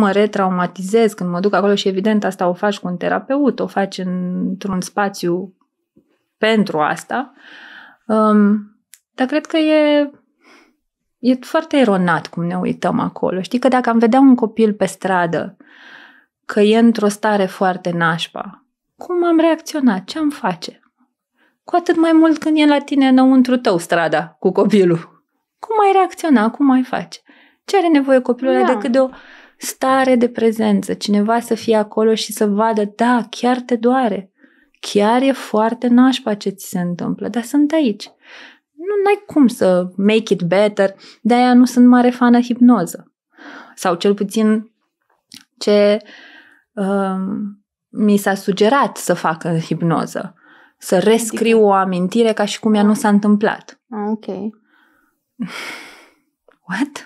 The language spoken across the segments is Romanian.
mă retraumatizez când mă duc acolo și evident asta o faci cu un terapeut, o faci într-un spațiu pentru asta. Um, dar cred că e, e foarte eronat cum ne uităm acolo. Știi că dacă am vedea un copil pe stradă că e într-o stare foarte nașpa, cum am reacționat? Ce am face? Cu atât mai mult când e la tine înăuntru tău strada cu copilul. Cum ai reacționa? Cum ai face? Ce are nevoie copilul ăla da. decât de o stare de prezență, cineva să fie acolo și să vadă, da, chiar te doare, chiar e foarte nașpa ce ți se întâmplă, dar sunt aici. Nu ai cum să make it better, de-aia nu sunt mare fană hipnoză. Sau cel puțin ce uh, mi s-a sugerat să facă hipnoză. Să rescriu adică- o amintire ca și cum ea nu s-a întâmplat. Ah, ok. What?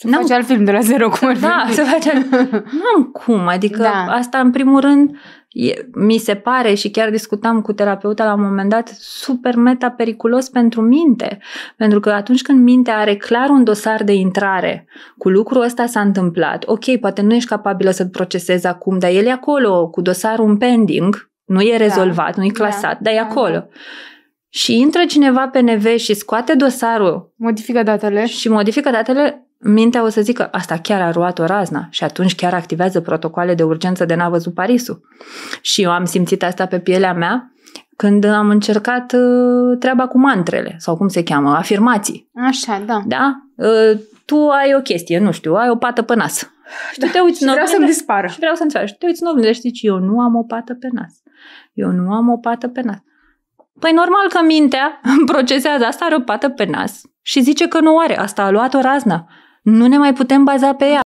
Să faci alt film de la zero cum ar fi. Da, să faci alt... N-am cum, adică da. asta în primul rând e, mi se pare și chiar discutam cu terapeuta la un moment dat super meta periculos pentru minte, pentru că atunci când mintea are clar un dosar de intrare cu lucrul ăsta s-a întâmplat, ok, poate nu ești capabilă să-l procesezi acum, dar el e acolo cu dosarul un pending, nu e da. rezolvat, da. nu e da. clasat, da. dar e da. acolo. Da și intră cineva pe NV și scoate dosarul. Modifică datele. Și modifică datele, mintea o să zică, asta chiar a ruat o razna și atunci chiar activează protocoale de urgență de n-a văzut Parisul. Și eu am simțit asta pe pielea mea când am încercat uh, treaba cu mantrele, sau cum se cheamă, afirmații. Așa, da. Da? Uh, tu ai o chestie, nu știu, ai o pată pe nas. Și da, tu te uiți în vreau să-mi dispară. Și vreau să-mi dispară. Și te uiți în oglindă și zici, eu nu am o pată pe nas. Eu nu am o pată pe nas. Păi normal că mintea procesează asta, are o pată pe nas și zice că nu are. Asta a luat o raznă nu ne mai putem baza pe ea.